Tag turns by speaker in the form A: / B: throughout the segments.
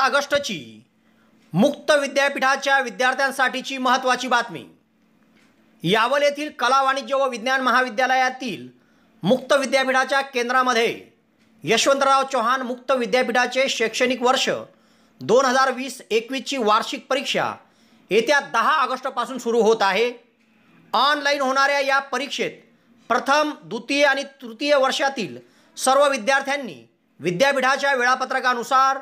A: ऑगस्टची मुक्त विद्यापीठाच्या विद्यार्थ्यांसाठीची महत्त्वाची बातमी यावल येथील कला वाणिज्य व विज्ञान महाविद्यालयातील मुक्त विद्यापीठाच्या केंद्रामध्ये यशवंतराव चौहान मुक्त विद्यापीठाचे शैक्षणिक वर्ष दोन हजार वीस एकवीसची वार्षिक परीक्षा येत्या दहा ऑगस्टपासून सुरू होत आहे ऑनलाईन होणाऱ्या या परीक्षेत प्रथम द्वितीय आणि तृतीय वर्षातील सर्व विद्यार्थ्यांनी विद्यापीठाच्या वेळापत्रकानुसार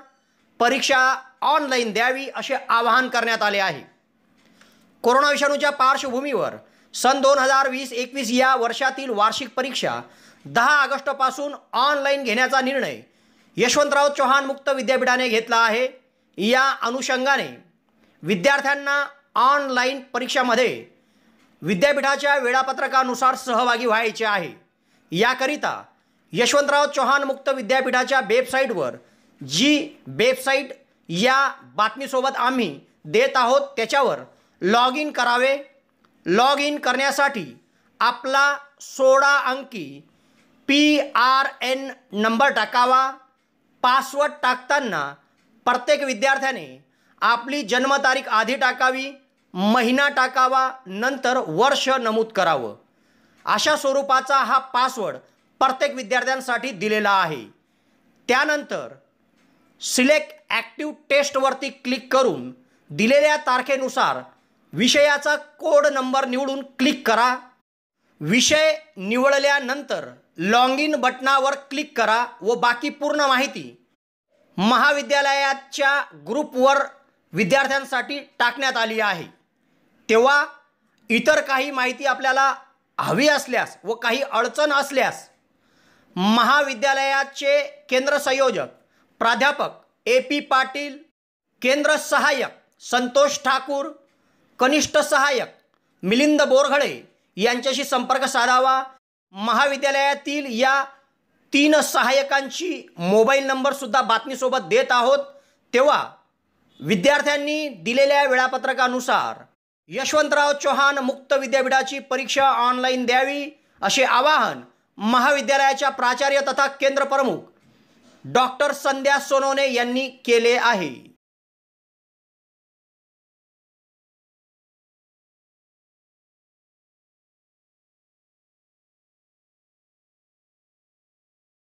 A: परीक्षा ऑनलाईन द्यावी असे आवाहन करण्यात आले आहे कोरोना विषाणूच्या पार्श्वभूमीवर सन दोन हजार वीस एकवीस या वर्षातील वार्षिक परीक्षा दहा ऑगस्टपासून ऑनलाईन घेण्याचा निर्णय यशवंतराव चौहान मुक्त विद्यापीठाने घेतला आहे या अनुषंगाने विद्यार्थ्यांना ऑनलाईन परीक्षामध्ये विद्यापीठाच्या वेळापत्रकानुसार सहभागी व्हायचे आहे याकरिता यशवंतराव चौहान मुक्त विद्यापीठाच्या वेबसाईटवर जी वेबसाईट या बातमीसोबत आम्ही देत आहोत त्याच्यावर लॉग इन करावे लॉग इन करण्यासाठी आपला सोळा अंकी पी आर एन नंबर टाकावा पासवर्ड टाकताना प्रत्येक विद्यार्थ्याने आपली जन्मतारीख आधी टाकावी महिना टाकावा नंतर वर्ष नमूद करावं अशा स्वरूपाचा हा पासवर्ड प्रत्येक विद्यार्थ्यांसाठी दिलेला आहे त्यानंतर सिलेक्ट ॲक्टिव्ह टेस्टवरती क्लिक करून दिलेल्या तारखेनुसार विषयाचा कोड नंबर निवडून क्लिक करा विषय निवडल्यानंतर लॉग इन बटनावर क्लिक करा व बाकी पूर्ण माहिती महाविद्यालयाच्या ग्रुपवर विद्यार्थ्यांसाठी टाकण्यात आली आहे तेव्हा इतर काही माहिती आपल्याला हवी असल्यास व काही अडचण असल्यास महाविद्यालयाचे केंद्र संयोजक प्राध्यापक ए पी पाटील केंद्र सहाय्यक संतोष ठाकूर कनिष्ठ सहाय्यक मिलिंद बोरघळे यांच्याशी संपर्क साधावा महाविद्यालयातील या तीन सहाय्यकांची मोबाईल नंबरसुद्धा बातमीसोबत देत आहोत तेव्हा विद्यार्थ्यांनी दिलेल्या वेळापत्रकानुसार यशवंतराव चौहान मुक्त विद्यापीठाची परीक्षा ऑनलाईन द्यावी असे आवाहन महाविद्यालयाच्या प्राचार्य तथा केंद्र प्रमुख डॉक्टर संध्या सोनवणे यांनी केले आहे